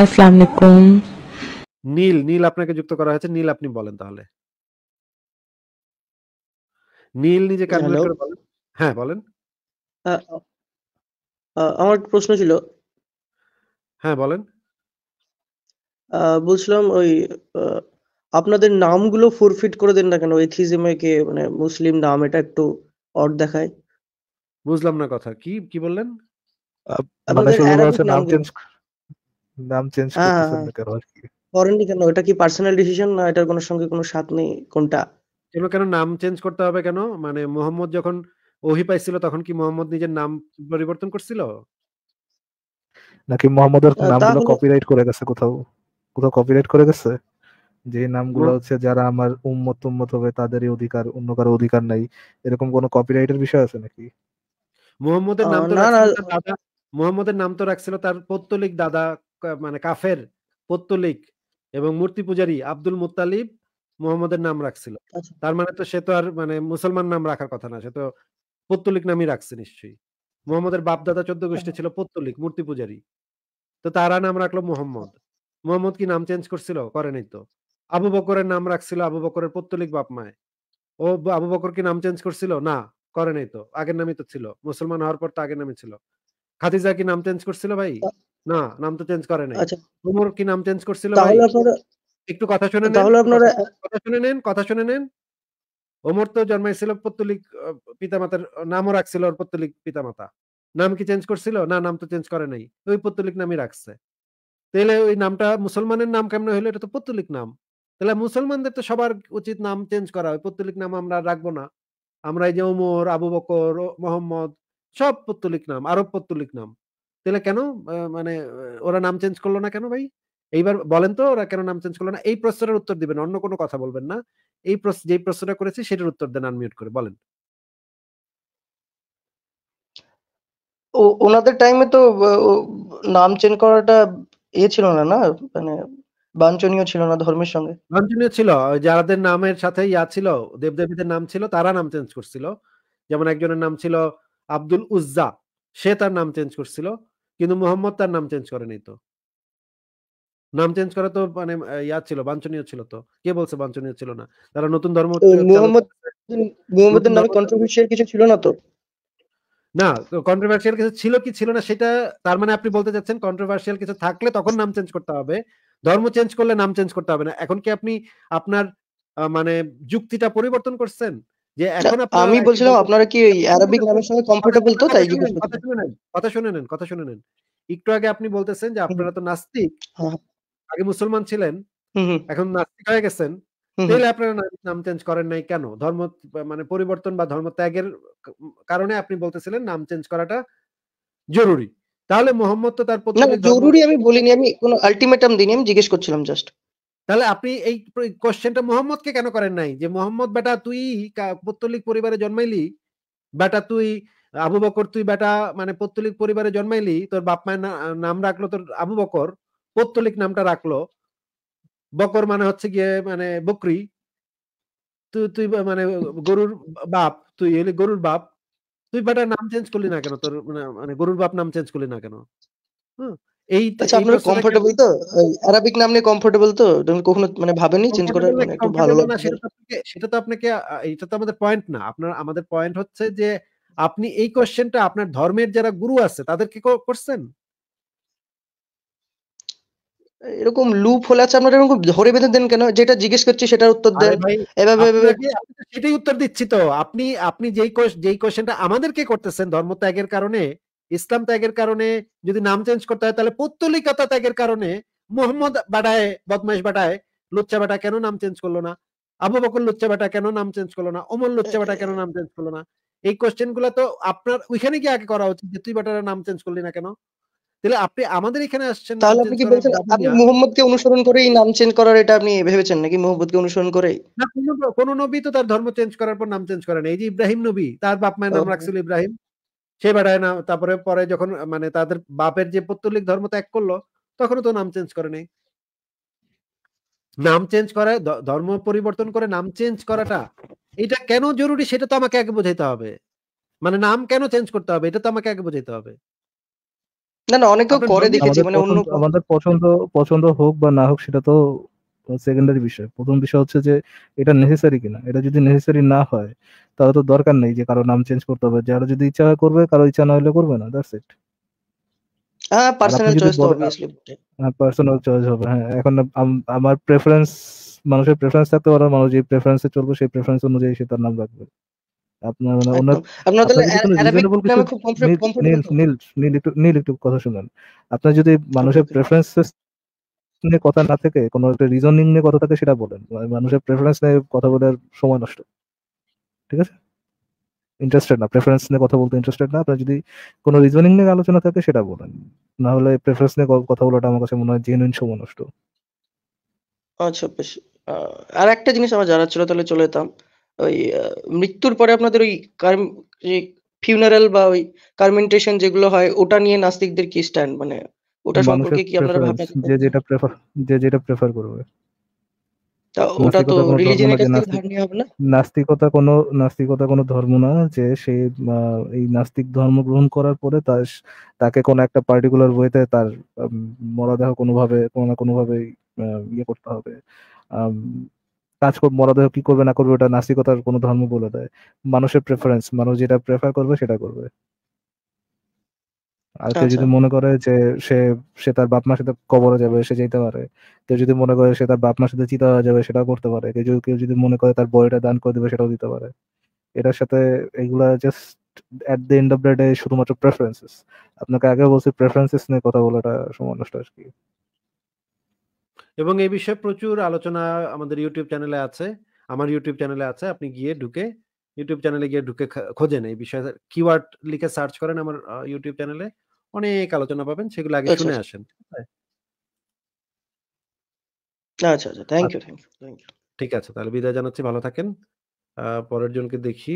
আসসালামু আলাইকুম নীল নীল আপনাকে যুক্ত করা হয়েছে নীল আপনি বলেন তাহলে নীল নিজে বলেন হ্যাঁ বলেন আমার প্রশ্ন ছিল হ্যাঁ বলেন বলছিলাম ওই আপনাদের নামগুলো ফুরফিট করে দেন না কেন এথিজমে কে মানে মুসলিম নাম এটা একটু অড দেখায় বুঝলাম না কথা কি কি বললেন মানে আপনাদের নাম চেঞ্জ হ্যাঁ। করতেছেন না কারো আর কি ওয়ারেন্টি কেন এটা কি পার্সোনাল ডিসিশন না এটার কোনো সঙ্গে কোনো সাথ নেই কোনটা এগুলো কেন নাম চেঞ্জ করতে হবে কেন মানে মোহাম্মদ যখন ওহি পাইছিল তখন কি মোহাম্মদ নিজের নাম পরিবর্তন করছিল নাকি মোহাম্মদের নামগুলো কপিরাইট করে গেছে কোথাও কোথাও কপিরাইট করে গেছে যে নামগুলো হচ্ছে যারা আমার উম্মত উম্মত হবে তাদেরই অধিকার অন্য কারো অধিকার নাই এরকম কোনো কপিরাইটের বিষয় আছে নাকি মোহাম্মদের নাম তো মোহাম্মদের নাম তো রাখছিল তার পৌত্তলিক দাদা মানে কাফের পত্তলিক এবং মূর্তি পূজারি আব্দুল মুতালিব মোহাম্মদের নাম রাখছিল আচ্ছা। তার মানে তো সে তো আর মানে মুসলমান নাম রাখার কথা না সে তো পত্তলিক নামই রাখছে নিশ্চয়ই মোহাম্মদের বাপদাদা চোদ্দ হ্যাঁ, গোষ্ঠী হ্যাঁ। ছিল পত্তলিক মূর্তি পূজারি তো তারা নাম রাখলো মোহাম্মদ মোহাম্মদ কি নাম চেঞ্জ করছিল করে করেনি তো আবু বকরের নাম রাখছিল আবু বকরের পত্তলিক বাপ মায় ও আবু বকর কি নাম চেঞ্জ করছিল না করে নাই তো আগের নামই তো ছিল মুসলমান হওয়ার পর তো আগের নামই ছিল খাদিজা কি নাম চেঞ্জ করছিল ভাই না নাম তো চেঞ্জ করে নাই আচ্ছা। ওমর কি নাম চেঞ্জ করছিল তাহলে আপনারা একটু কথা শুনে নেন তাহলে আপনারা কথা শুনে নেন কথা শুনে নেন ওমর তো জন্মাইছিল পত্তলিক পিতামাতার নামও রাখছিল ওর পত্তলিক পিতামাতা নাম কি চেঞ্জ করছিল না নাম তো চেঞ্জ করে নাই ওই পত্তলিক নামই রাখছে তাহলে ওই নামটা মুসলমানের নাম কেমন হলো এটা তো পত্তলিক নাম তাহলে মুসলমানদের তো সবার উচিত নাম চেঞ্জ করা ওই পত্তলিক নাম আমরা রাখবো না আমরা এই যে ওমর আবু বকর মোহাম্মদ সব পত্তলিক নাম আরব পত্তলিক নাম তাহলে কেন মানে ওরা নাম চেঞ্জ করলো না কেন ভাই এইবার বলেন তো ওরা কেন নাম চেঞ্জ করলো না এই প্রশ্নের উত্তর দিবেন অন্য কোনো কথা বলবেন না এই প্রশ্ন যেই প্রশ্নটা করেছি সেটার উত্তর দেন আনমিউট করে বলেন ওনাদের টাইমে তো নাম চেঞ্জ করাটা ইয়ে ছিল না না মানে বাঞ্ছনীয় ছিল না ধর্মের সঙ্গে বাঞ্ছনীয় ছিল যাদের নামের সাথে ইয়া ছিল দেবদেবীদের নাম ছিল তারা নাম চেঞ্জ করছিল যেমন একজনের নাম ছিল আব্দুল উজ্জা সে তার নাম চেঞ্জ করছিল কিন্তু মোহাম্মদ তার নাম চেঞ্জ করেনি তো নাম চেঞ্জ করা তো মানে ইয়া ছিল বাঞ্ছনীয় ছিল তো কে বলছে বাঞ্ছনীয় ছিল না তারা নতুন ধর্ম মোহাম্মদের নামে কন্ট্রোভার্সিয়াল কিছু ছিল না তো না কন্ট্রোভার্সিয়াল কিছু ছিল কি ছিল না সেটা তার মানে আপনি বলতে চাচ্ছেন কন্ট্রোভার্সিয়াল কিছু থাকলে তখন নাম চেঞ্জ করতে হবে ধর্ম চেঞ্জ করলে নাম চেঞ্জ করতে হবে না এখন কি আপনি আপনার মানে যুক্তিটা পরিবর্তন করছেন যে এখন আমি বলছিলাম আপনারা কি আরবিক নামের সঙ্গে কমফোর্টেবল তো তাই কথা শুনে নেন কথা শুনে নেন একটু আগে আপনি বলতেছেন যে আপনারা তো নাস্তিক হ্যাঁ। আগে মুসলমান ছিলেন এখন নাস্তিক হয়ে গেছেন তাহলে আপনারা নাম চেঞ্জ করেন নাই কেন ধর্ম মানে পরিবর্তন বা ধর্ম ত্যাগের কারণে আপনি বলতেছিলেন নাম চেঞ্জ করাটা জরুরি তাহলে মোহাম্মদ তো তার জরুরি আমি বলিনি আমি কোনো আলটিমেটাম দিইনি আমি জিজ্ঞেস করছিলাম জাস্ট তাহলে আপনি এই কোশ্চেনটা মোহাম্মদকে কেন করেন নাই যে মোহাম্মদ বেটা তুই পত্তলিক পরিবারে জন্মাইলি বেটা তুই আবু বকর তুই বেটা মানে পত্তলিক পরিবারে জন্মাইলি তোর বাপ মায়ের নাম রাখলো তোর আবু বকর পত্তলিক নামটা রাখলো বকর মানে হচ্ছে গিয়ে মানে বকরি তুই তুই মানে গরুর বাপ তুই এলি গরুর বাপ তুই বেটা নাম চেঞ্জ করলি না কেন তোর মানে, মানে গরুর বাপ নাম চেঞ্জ করলি না কেন হম এই কমফোর্টেবল আচ্ছা, তো আরাবিক নাম নিয়ে কমফোর্টেবল তো তুমি কখনো মানে ভাবেনি চেঞ্জ করার মানে একটু ভালো লাগে সেটা তো আপনাকে এটা তো আমাদের পয়েন্ট না আপনার আমাদের পয়েন্ট হচ্ছে যে আপনি এই কোশ্চেনটা আপনার ধর্মের যারা গুরু আছে তাদেরকে করছেন এরকম লুপ হলে আছে আচ্ছা, আপনারা এরকম ধরে বেঁধে দেন কেন যেটা জিজ্ঞেস করছি সেটার উত্তর দেন এভাবে সেটাই উত্তর দিচ্ছি তো আপনি আপনি যেই যেই কোশ্চেনটা আমাদেরকে করতেছেন ধর্মত্যাগের কারণে ইসলাম ত্যাগের কারণে যদি নাম চেঞ্জ করতে হয় তাহলে পত্তলিকতা ত্যাগের কারণে মোহাম্মদ বাডায় বদমাইশ বাডায় লুচ্চা বাটা কেন নাম চেঞ্জ করলো না আবু বকর লুচ্চা বাটা কেন নাম চেঞ্জ করলো না অমর লুচ্চা বাটা কেন নাম চেঞ্জ করলো না এই কোশ্চেন গুলা তো আপনার ওইখানে কি আগে করা উচিত যে তুই বাটারা নাম চেঞ্জ করলি না কেন তাহলে আপনি আমাদের এখানে আসছেন তাহলে আপনি কি বলছেন আপনি কে অনুসরণ করেই নাম চেঞ্জ করার এটা আপনি ভেবেছেন নাকি কে অনুসরণ করেই না কোন নবী তো তার ধর্ম চেঞ্জ করার পর নাম চেঞ্জ করে না এই যে ইব্রাহিম নবী তার বাপ মায়ের নাম রাখছিল ইব্রাহিম সে বেড়ায় না তারপরে পরে যখন মানে তাদের বাপের যে পত্তলিক ধর্ম ত্যাগ করলো তখনও তো নাম চেঞ্জ করে নেই নাম চেঞ্জ করে ধর্ম পরিবর্তন করে নাম চেঞ্জ করাটা এটা কেন জরুরি সেটা তো আমাকে আগে বোঝাইতে হবে মানে নাম কেন চেঞ্জ করতে হবে এটা তো আমাকে আগে বোঝাইতে হবে না না অনেকে করে দেখেছি মানে অন্য আমাদের পছন্দ পছন্দ হোক বা না হোক সেটা তো সেকেন্ডারি বিষয় প্রথম বিষয় হচ্ছে যে এটা নেসেসারি কিনা এটা যদি নেসেসারি না হয় তাহলে তো দরকার নেই যে কারো নাম চেঞ্জ করতে হবে যারা যদি ইচ্ছা করবে কারো ইচ্ছা না হলে করবে না দ্যাটস ইট হ্যাঁ, হ্যাঁ। আমার প্রেফারেন্স মানুষের প্রেফারেন্স থাকতে মানুষ যে চলবে সেই প্রেফারেন্স অনুযায়ী তার নাম আপনার মানে কথা আপনার যদি মানুষের প্রেফারেন্স নিয়ে কথা না থেকে কোনো একটা রিজনিং নিয়ে কথা থাকে সেটা বলেন মানে মানুষের প্রেফারেন্স নিয়ে কথা বলার সময় নষ্ট ঠিক আছে ইন্টারেস্টেড না প্রেফারেন্স নিয়ে কথা বলতে ইন্টারেস্টেড না আপনার যদি কোনো রিজনিং নিয়ে আলোচনা থাকে সেটা বলেন না হলে প্রেফারেন্স নিয়ে কথা বলাটা আমার কাছে মনে হয় জেনুইন সময় নষ্ট আচ্ছা বেশ আর একটা জিনিস আমার জানার ছিল তাহলে চলে যেতাম ওই মৃত্যুর পরে আপনাদের ওই ফিউনারেল বা ওই কার্মেন্টেশন যেগুলো হয় ওটা নিয়ে নাস্তিকদের কি স্ট্যান্ড মানে ওটা সম্পর্কে কি আপনারা ভাবনা যে যেটা প্রেফার যে যেটা প্রেফার করবে তা ওটা তো রিলিজিয়নের কাছ থেকে নিয়ে হবে না নাস্তিকতা কোনো নাস্তিকতা কোনো ধর্ম না যে সে এই নাস্তিক ধর্ম গ্রহণ করার পরে তার তাকে কোনো একটা পার্টিকুলার ওয়েতে তার মরদেহ কোনোভাবে কোনো না ভাবে ইয়ে করতে হবে কাজ করবে মরদেহ কি করবে না করবে ওটা নাস্তিকতার কোনো ধর্ম বলে দেয় মানুষের প্রেফারেন্স মানুষ যেটা প্রেফার করবে সেটা করবে আর কেউ আচ্ছা। যদি মনে করে যে সে সে তার বাপ মার সাথে কবরে যাবে সে যেতে পারে কেউ যদি মনে করে সে তার বাপ মার সাথে চিতা যাবে সেটাও করতে পারে কেউ কেউ যদি মনে করে তার বইটা দান করে দেবে সেটাও দিতে পারে এটার সাথে এগুলা just at the end of the day শুধুমাত্র প্রেফারেন্সেস আপনাকে আগে বলছি প্রেফারেন্সেস নিয়ে কথা বলাটা সময় আর কি এবং এই বিষয়ে প্রচুর আলোচনা আমাদের ইউটিউব চ্যানেলে আছে আমার ইউটিউব চ্যানেলে আছে আপনি গিয়ে ঢুকে ইউটিউব চ্যানেলে গিয়ে ঢুকে খোঁজেন এই বিষয়ে কিওয়ার্ড লিখে সার্চ করেন আমার ইউটিউব চ্যানেলে অনেক আলোচনা পাবেন সেগুলো আগে আচ্ছা, শুনে আচ্ছা। আসেন আচ্ছা আচ্ছা thank you thank you thank you ঠিক আছে তাহলে বিদায় জানাচ্ছি ভালো থাকেন পরের জনকে দেখি